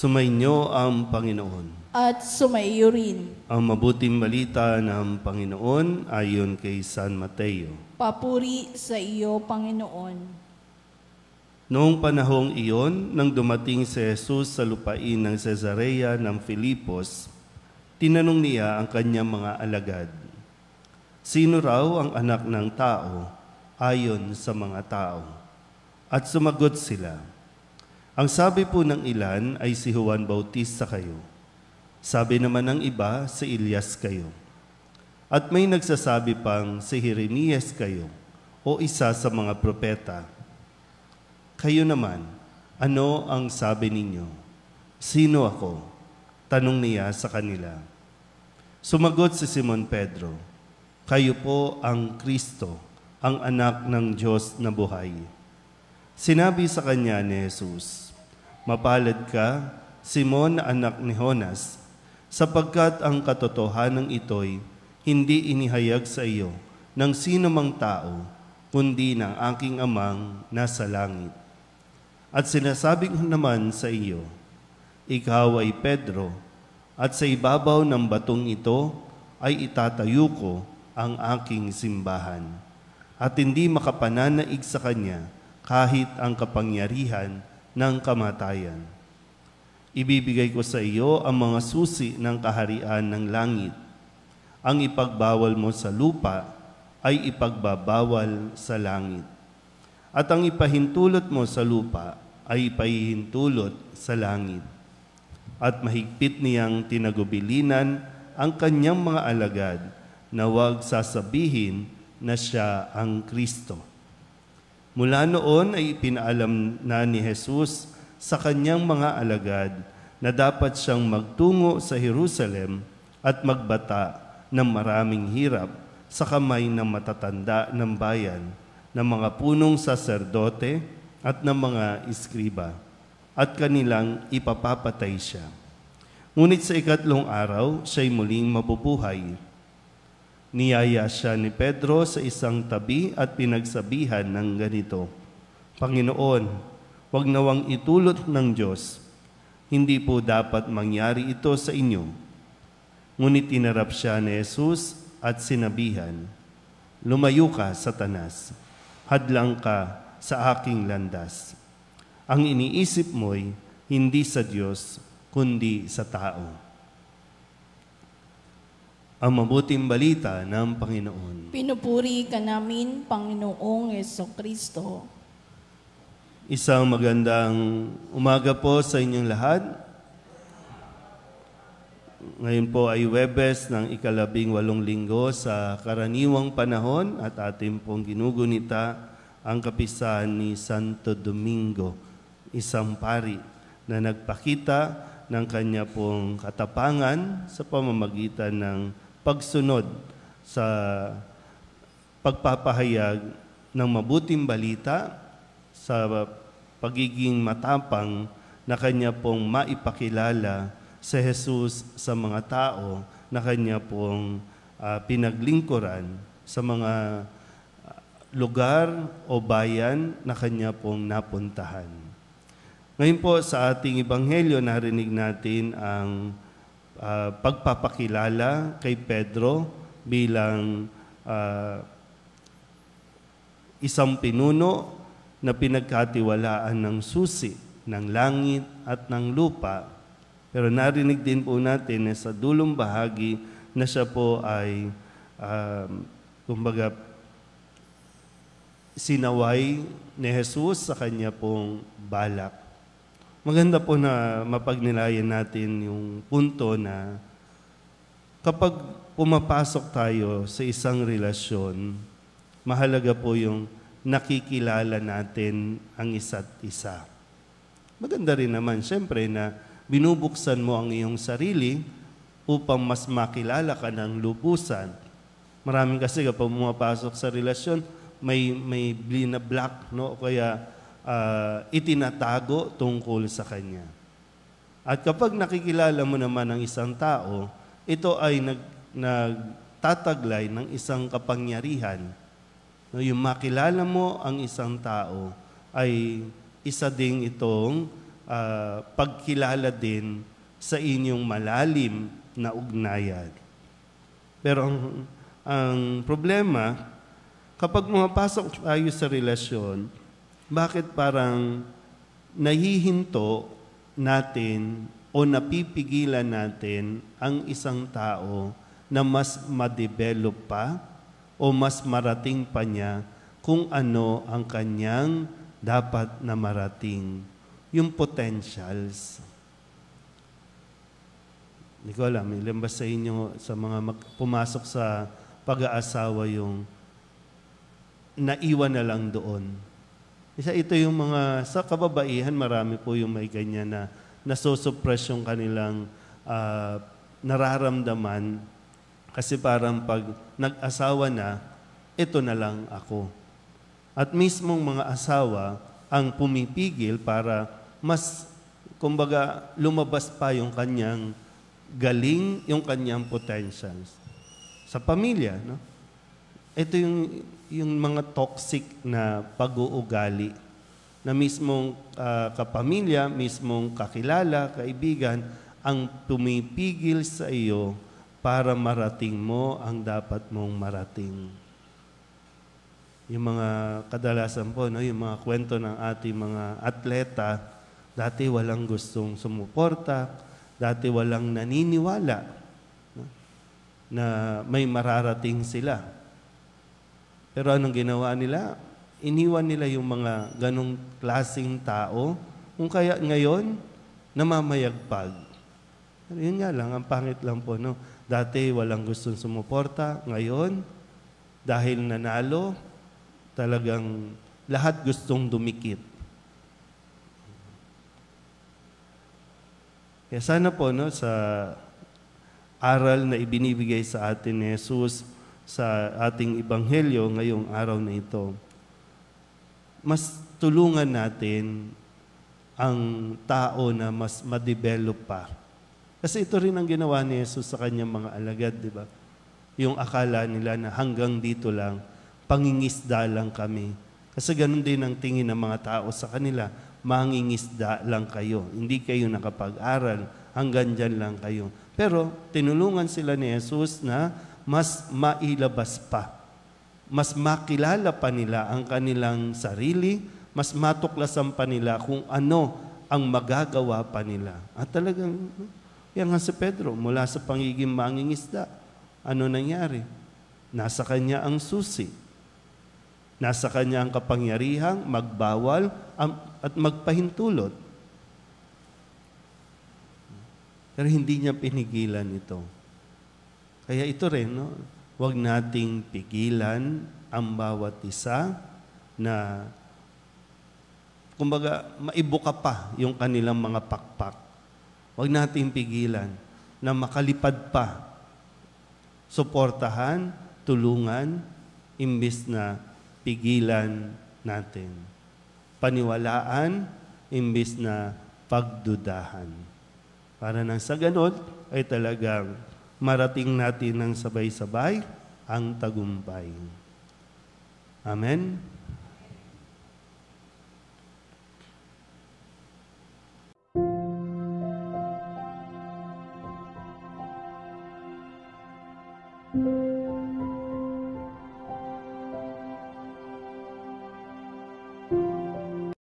Sumainyo ang Panginoon. At sumaiyo rin. Ang mabuting balita ng Panginoon ayon kay San Mateo. Papuri sa iyo, Panginoon. Noong panahong iyon, nang dumating si Jesus sa lupain ng Cesarea ng Filipos, tinanong niya ang kanyang mga alagad, Sino raw ang anak ng tao ayon sa mga tao? At sumagot sila, ang sabi po ng ilan ay si Juan Bautista kayo. Sabi naman ng iba, si Elias kayo. At may nagsasabi pang si Jeremias kayo o isa sa mga propeta. Kayo naman, ano ang sabi ninyo? Sino ako? Tanong niya sa kanila. Sumagot si Simon Pedro, Kayo po ang Kristo, ang anak ng Diyos na buhay. Sinabi sa kanya ni Jesus, Mapalad ka, Simon anak ni Honas, sapagkat ang katotohanan ito'y hindi inihayag sa iyo ng sino mang tao, kundi ng aking amang nasa langit. At sinasabi ko naman sa iyo, Ikaw ay Pedro, at sa ibabaw ng batong ito ay itatayo ko ang aking simbahan, at hindi makapananaig sa kanya, kahit ang kapangyarihan ng kamatayan. Ibibigay ko sa iyo ang mga susi ng kaharian ng langit. Ang ipagbawal mo sa lupa ay ipagbabawal sa langit. At ang ipahintulot mo sa lupa ay ipahihintulot sa langit. At mahigpit niyang tinagubilinan ang kanyang mga alagad na huwag sasabihin na siya ang Kristo. Mula noon ay ipinalam na ni Jesus sa kanyang mga alagad na dapat siyang magtungo sa Jerusalem at magbata ng maraming hirap sa kamay ng matatanda ng bayan, ng mga punong saserdote at ng mga iskriba, at kanilang ipapapatay siya. Ngunit sa ikatlong araw, siya'y muling mabubuhay Niyaya siya ni Pedro sa isang tabi at pinagsabihan ng ganito, Panginoon, wag nawang itulot ng Diyos. Hindi po dapat mangyari ito sa inyo. Ngunit inarap siya ni Jesus at sinabihan, Lumayo ka, Satanas. Hadlang ka sa aking landas. Ang iniisip mo'y hindi sa Diyos, kundi sa tao ang mabuting balita ng Panginoon. Pinupuri ka namin, Panginoong Yeso Kristo. Isang magandang umaga po sa inyong lahat. Ngayon po ay Webes ng ikalabing walong linggo sa karaniwang panahon at ating pong ginugunita ang kapisahan ni Santo Domingo, isang pari na nagpakita ng kanya pong katapangan sa pamamagitan ng pagsunod sa pagpapahayag ng mabuting balita sa pagiging matapang na kanya pong maipakilala sa Jesus sa mga tao na kanya pong uh, pinaglingkuran sa mga ah, lugar o bayan na kanya pong napuntahan. Ngayon po sa ating ebanghelyo narinig natin ang uh, pagpapakilala kay Pedro bilang uh, isang pinuno na pinagkatiwalaan ng susi ng langit at ng lupa. Pero narinig din po natin na sa dulong bahagi na siya po ay um, kumbaga sinaway ni Jesus sa kanya pong balak maganda po na mapagnilayan natin yung punto na kapag pumapasok tayo sa isang relasyon, mahalaga po yung nakikilala natin ang isa't isa. Maganda rin naman, syempre, na binubuksan mo ang iyong sarili upang mas makilala ka ng lubusan. Maraming kasi kapag pumapasok sa relasyon, may, may blina black, no? kaya uh, itinatago tungkol sa Kanya. At kapag nakikilala mo naman ang isang tao, ito ay nag, nagtataglay ng isang kapangyarihan. No, yung makilala mo ang isang tao ay isa ding itong uh, pagkilala din sa inyong malalim na ugnayan. Pero ang, ang problema, kapag pumapasok tayo sa relasyon, bakit parang nahihinto natin o napipigilan natin ang isang tao na mas ma-develop pa o mas marating pa niya kung ano ang kanyang dapat na marating. Yung potentials. Hindi ko alam, ilan ba sa inyo sa mga pumasok sa pag-aasawa yung naiwan na lang doon? Isa ito yung mga, sa kababaihan, marami po yung may ganyan na nasosupress yung kanilang uh, nararamdaman kasi parang pag nag-asawa na, ito na lang ako. At mismong mga asawa ang pumipigil para mas, kumbaga, lumabas pa yung kanyang galing, yung kanyang potentials. Sa pamilya, no? ito yung, yung mga toxic na pag-uugali na mismong uh, kapamilya, mismong kakilala, kaibigan, ang pumipigil sa iyo para marating mo ang dapat mong marating. Yung mga kadalasan po, no, yung mga kwento ng ating mga atleta, dati walang gustong sumuporta, dati walang naniniwala no, na may mararating sila. Pero anong ginawa nila? Iniwan nila yung mga ganong klasing tao. Kung kaya ngayon, namamayagpag. Pero yun nga lang, ang pangit lang po. No? Dati walang gustong sumuporta. Ngayon, dahil nanalo, talagang lahat gustong dumikit. Kaya sana po no, sa aral na ibinibigay sa atin ni Jesus, sa ating ibanghelyo ngayong araw na ito. Mas tulungan natin ang tao na mas ma-develop pa. Kasi ito rin ang ginawa ni Jesus sa kanyang mga alagad, di ba? Yung akala nila na hanggang dito lang, pangingisda lang kami. Kasi ganun din ang tingin ng mga tao sa kanila, mangingisda lang kayo. Hindi kayo nakapag-aral, hanggang dyan lang kayo. Pero tinulungan sila ni Jesus na mas mailabas pa. Mas makilala pa nila ang kanilang sarili, mas matuklasan pa nila kung ano ang magagawa pa nila. At talagang, yan nga si Pedro, mula sa pangiging mangingisda, ano nangyari? Nasa kanya ang susi. Nasa kanya ang kapangyarihang magbawal at magpahintulot. Pero hindi niya pinigilan ito. Kaya ito rin, no? huwag nating pigilan ang bawat isa na kumbaga maibuka pa yung kanilang mga pakpak. Huwag nating pigilan na makalipad pa. Suportahan, tulungan, imbis na pigilan natin. Paniwalaan, imbis na pagdudahan. Para nang sa ganun ay talagang marating natin ng sabay-sabay ang tagumpay. Amen?